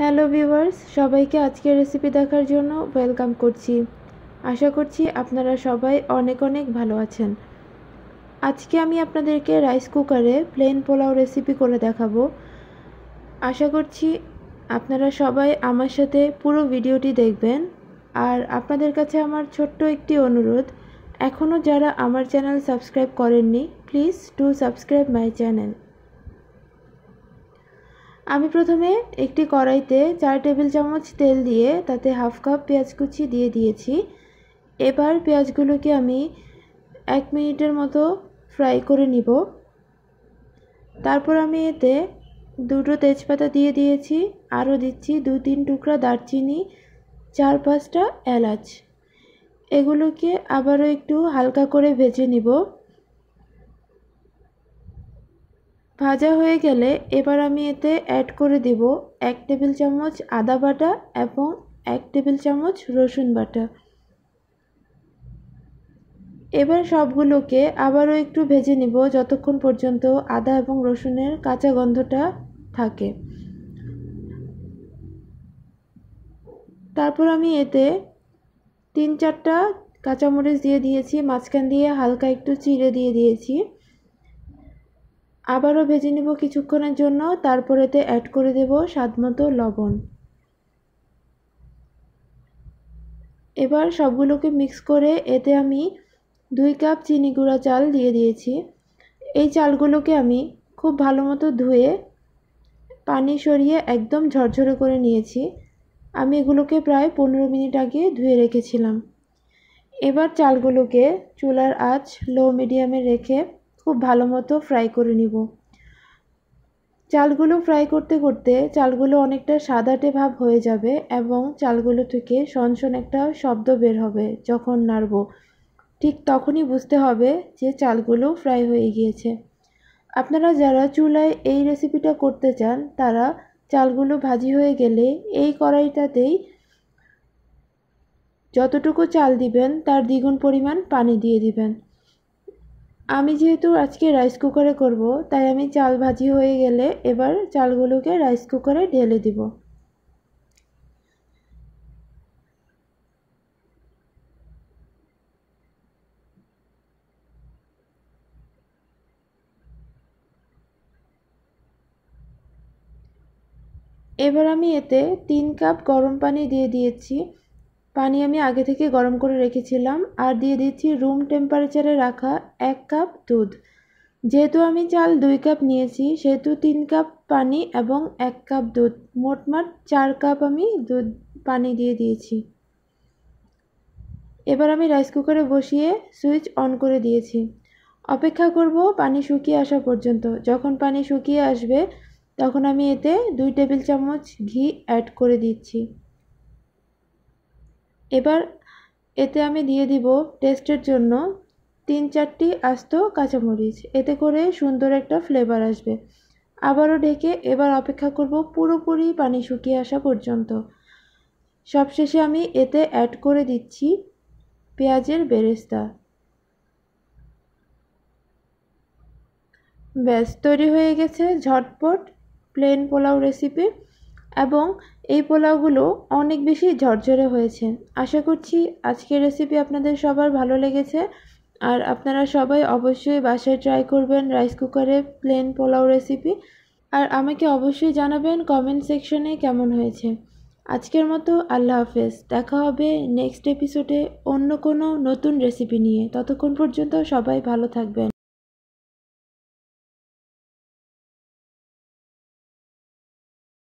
hello viewers সবাইকে আজকের recipe দেখার জন্য ওয়েলকাম করছি আশা করছি আপনারা সবাই অনেক অনেক ভালো আছেন আজকে আমি আপনাদেরকে রাইস কুকারে প্লেন পোলাও রেসিপি করে দেখাবো আশা করছি আপনারা সবাই আমার সাথে পুরো ভিডিওটি দেখবেন আর আপনাদের কাছে আমার ছোট্ট একটি অনুরোধ এখনও যারা আমার চ্যানেল সাবস্ক্রাইব করেননি please to subscribe my channel আমি প্রথমে একটি কড়াইতে চার টেবিল চামচ তেল দিয়ে তাতে হাফ কাপ পেঁয়াজ কুচি দিয়ে দিয়েছি এবার পেঁয়াজগুলোকে আমি এক মিনিটের মতো ফ্রাই করে নিব তারপর আমি এতে দুটো তেজপাতা দিয়ে দিয়েছি আরও দিচ্ছি দু তিন টুকরা দারচিনি চার পাঁচটা এলাচ এগুলোকে আবারও একটু হালকা করে ভেজে নিব ভাজা হয়ে গেলে এবার আমি এতে অ্যাড করে দেব এক টেবিল চামচ আদা বাটা এবং এক টেবিল চামচ রসুন বাটা এবার সবগুলোকে আবারও একটু ভেজে নিব যতক্ষণ পর্যন্ত আদা এবং রসুনের কাঁচা গন্ধটা থাকে তারপর আমি এতে তিন চারটা কাঁচামরিচ দিয়ে দিয়েছি মাঝখান দিয়ে হালকা একটু চিড়ে দিয়ে দিয়েছি আবারও ভেজে নেব কিছুক্ষণের জন্য তারপরেতে অ্যাড করে দেব স্বাদমতো লবণ এবার সবগুলোকে মিক্স করে এতে আমি দুই কাপ চিনি গুঁড়া চাল দিয়ে দিয়েছি এই চালগুলোকে আমি খুব ভালো মতো ধুয়ে পানি সরিয়ে একদম ঝরঝরে করে নিয়েছি আমি এগুলোকে প্রায় পনেরো মিনিট আগে ধুয়ে রেখেছিলাম এবার চালগুলোকে চুলার আঁচ লো মিডিয়ামে রেখে খুব ভালো মতো ফ্রাই করে নিব চালগুলো ফ্রাই করতে করতে চালগুলো অনেকটা সাদাটে ভাব হয়ে যাবে এবং চালগুলো থেকে সনসন একটা শব্দ বের হবে যখন নাড়ব ঠিক তখনই বুঝতে হবে যে চালগুলো ফ্রাই হয়ে গিয়েছে আপনারা যারা চুলায় এই রেসিপিটা করতে চান তারা চালগুলো ভাজি হয়ে গেলে এই কড়াইটাতেই যতটুকু চাল দিবেন তার দ্বিগুণ পরিমাণ পানি দিয়ে দিবেন আমি যেহেতু আজকে রাইস কুকারে করব তাই আমি চাল ভাজি হয়ে গেলে এবার চালগুলোকে রাইস কুকারে ঢেলে দিব এবার আমি এতে তিন কাপ গরম পানি দিয়ে দিয়েছি পানি আমি আগে থেকে গরম করে রেখেছিলাম আর দিয়ে দিচ্ছি রুম টেম্পারেচারে রাখা এক কাপ দুধ যেহেতু আমি চাল দুই কাপ নিয়েছি সেহেতু তিন কাপ পানি এবং এক কাপ দুধ মোটমাট চার কাপ আমি দুধ পানি দিয়ে দিয়েছি এবার আমি রাইস কুকারে বসিয়ে সুইচ অন করে দিয়েছি অপেক্ষা করব পানি শুকিয়ে আসা পর্যন্ত যখন পানি শুকিয়ে আসবে তখন আমি এতে দুই টেবিল চামচ ঘি অ্যাড করে দিচ্ছি এবার এতে আমি দিয়ে দিব টেস্টের জন্য তিন চারটি আস্ত কাঁচামরিচ এতে করে সুন্দর একটা ফ্লেভার আসবে আবারও ঢেকে এবার অপেক্ষা করব পুরোপুরি পানি শুকিয়ে আসা পর্যন্ত সবশেষে আমি এতে অ্যাড করে দিচ্ছি পেঁয়াজের বেরেস্তা ব্যাস তৈরি হয়ে গেছে ঝটপট প্লেন পোলাও রেসিপি এবং এই পোলাওগুলো অনেক বেশি ঝরঝরে হয়েছে আশা করছি আজকের রেসিপি আপনাদের সবার ভালো লেগেছে আর আপনারা সবাই অবশ্যই বাসায় ট্রাই করবেন রাইস কুকারে প্লেন পোলাও রেসিপি আর আমাকে অবশ্যই জানাবেন কমেন্ট সেকশনে কেমন হয়েছে আজকের মতো আল্লাহ হাফেজ দেখা হবে নেক্সট এপিসোডে অন্য কোনো নতুন রেসিপি নিয়ে ততক্ষণ পর্যন্ত সবাই ভালো থাকবেন